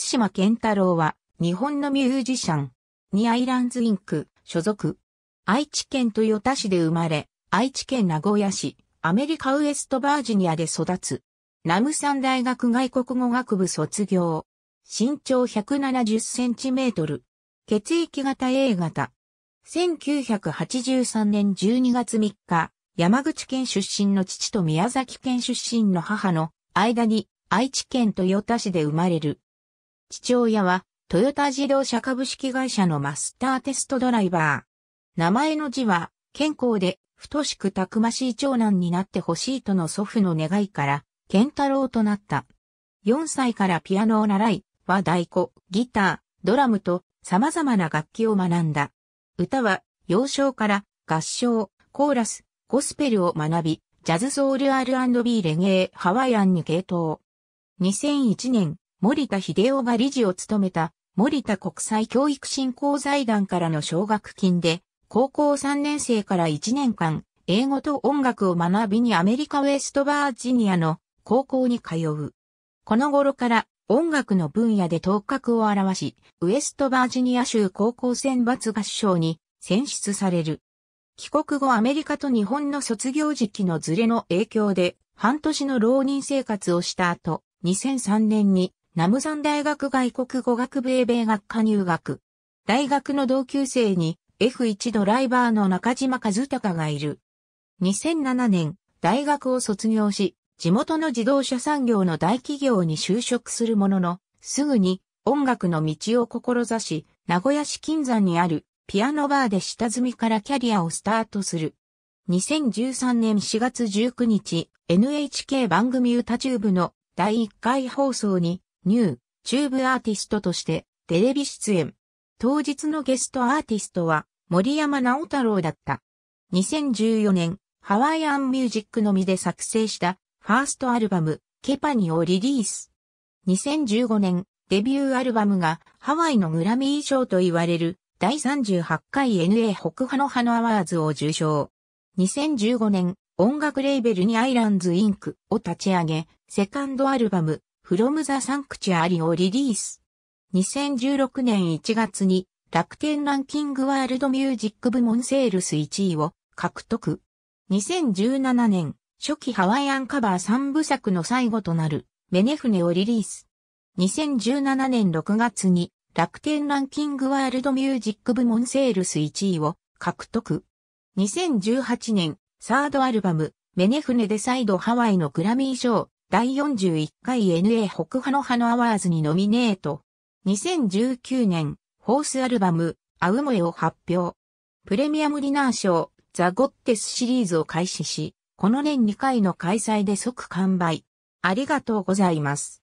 松島健太郎は、日本のミュージシャン、ニアイランズインク、所属。愛知県豊田市で生まれ、愛知県名古屋市、アメリカウエストバージニアで育つ。ナムサン大学外国語学部卒業。身長170センチメートル。血液型 A 型。1983年12月3日、山口県出身の父と宮崎県出身の母の間に愛知県豊田市で生まれる。父親は、トヨタ自動車株式会社のマスターテストドライバー。名前の字は、健康で、太しくたくましい長男になってほしいとの祖父の願いから、健太郎となった。4歳からピアノを習い、和太鼓、ギター、ドラムと様々な楽器を学んだ。歌は、幼少から合唱、コーラス、ゴスペルを学び、ジャズソウル R&B レゲエハワイアンに系統。2001年、森田秀夫が理事を務めた森田国際教育振興財団からの奨学金で、高校3年生から1年間、英語と音楽を学びにアメリカウェストバージニアの高校に通う。この頃から音楽の分野で頭角を現し、ウェストバージニア州高校選抜合唱に選出される。帰国後アメリカと日本の卒業時期のズレの影響で半年の浪人生活をした後、2003年にナムサン大学外国語学部英米学科入学。大学の同級生に F1 ドライバーの中島和孝がいる。2007年、大学を卒業し、地元の自動車産業の大企業に就職するものの、すぐに音楽の道を志し、名古屋市金山にあるピアノバーで下積みからキャリアをスタートする。2013年4月19日、NHK 番組歌チューブの第1回放送にニュー、チューブアーティストとしてテレビ出演。当日のゲストアーティストは森山直太郎だった。2014年、ハワイアンミュージックのみで作成したファーストアルバム、ケパニをリリース。2015年、デビューアルバムがハワイのグラミー賞と言われる第38回 NA 北派ののアワーズを受賞。2015年、音楽レーベルにアイランズインクを立ち上げ、セカンドアルバム、From the Sanctuary をリリース。2016年1月に楽天ランキングワールドミュージック部門セールス1位を獲得。2017年、初期ハワイアンカバー3部作の最後となるメネフネをリリース。2017年6月に楽天ランキングワールドミュージック部門セールス1位を獲得。2018年、サードアルバム、メネフネで再度ハワイのグラミー賞、第41回 NA 北派ののアワーズにノミネート。2019年、ホースアルバム、アウモエを発表。プレミアムディナー賞、ザ・ゴッテスシリーズを開始し、この年2回の開催で即完売。ありがとうございます。